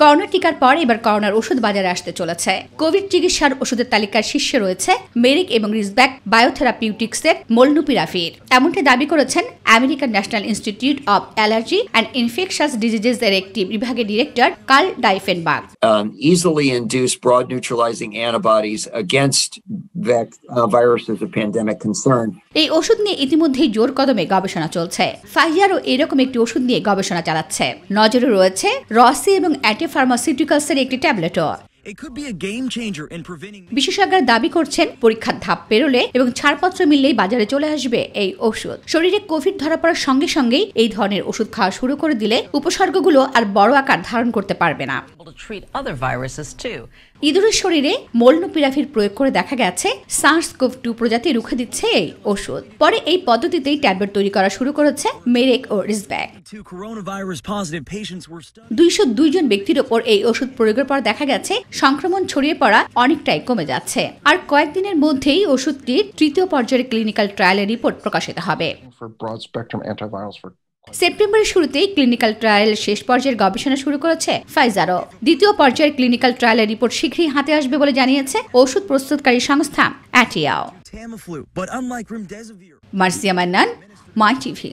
corona টিকার পর এবার করোনার ওষুধ বাজারে আসতে চলেছে কোভিড চিকিৎসার ওষুধের তালিকার শীর্ষে রয়েছে মেরিক এবং রিসব্যাক বায়োথেরাপিউটিক্সের মোলনুপিরাভির এমনটি দাবি করেছেন American National Institute of Allergy and Infectious Diseases এর একটি বিভাগের director Karl Diefenberg easily induce broad neutralizing antibodies against viruses of pandemic concern এই ওষুধ নিয়ে ইতিমধ্যেই জোর কদমে গবেষণা চলছে ফাইজারও এরকম একটি ওষুধ নিয়ে গবেষণা চালাচ্ছে নজরে রয়েছে রসি এবং অ্যাটে ফার্মাসিউটিক্যালসের একটি ট্যাবলেটও বিশেষজ্ঞরা দাবি করছেন পরীক্ষার ধাপ পেরোলে এবং ছাড়পত্র মিললেই বাজারে চলে আসবে এই ওষুধ শরীরে কোভিড ধরা পড়ার সঙ্গে সঙ্গেই এই ধরনের ওষুধ খাওয়া শুরু করে দিলে উপসর্গগুলো আর বড় আকার ধারণ করতে পারবে না ইঁদুরের শরীরে মোলনোপিরাভির প্রয়োগ করে দেখা গেছে সার্স কোভ টু প্রজাতি রুখে দিচ্ছে এই ওষুধ পরে এই পদ্ধতিতেই ট্যাবলেট তৈরি করা শুরু করেছে মেরেক ও রিসব্যাক দুইশো জন ব্যক্তির ওপর এই ওষুধ প্রয়োগের পর দেখা গেছে সংক্রমণ ছড়িয়ে পড়া অনেকটাই কমে যাচ্ছে আর কয়েকদিনের মধ্যেই ওষুধটির তৃতীয় পর্যায়ের ক্লিনিক্যাল ট্রায়ালের রিপোর্ট প্রকাশিত হবে সেপ্টেম্বরের শুরুতেই ক্লিনিক্যাল ট্রায়াল শেষ পর্যায়ের গবেষণা শুরু করেছে ফাইজারও দ্বিতীয় পর্যায়ের ক্লিনিক্যাল ট্রায়ালের রিপোর্ট শীঘ্রই হাতে আসবে বলে জানিয়েছে ওষুধ প্রস্তুতকারী সংস্থা অ্যাটিয়াও মার্সিয়া মান্নান মাই টিভি